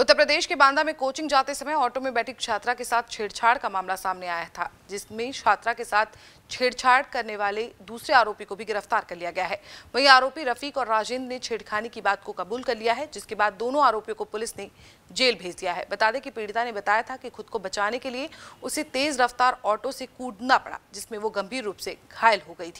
उत्तर प्रदेश के बांदा में कोचिंग जाते समय ऑटो में बैठी छात्रा के साथ छेड़छाड़ का मामला सामने आया था जिसमें छात्रा के साथ छेड़छाड़ करने वाले दूसरे आरोपी को भी गिरफ्तार कर लिया गया है वहीं आरोपी रफीक और राजेंद्र ने छेड़खानी की बात को कबूल कर लिया है जिसके बाद दोनों आरोपियों को पुलिस ने जेल भेज दिया है बता दें कि पीड़िता ने बताया था कि खुद को बचाने के लिए उसे तेज रफ्तार ऑटो से कूदना पड़ा जिसमें वो गंभीर रूप से घायल हो गई थी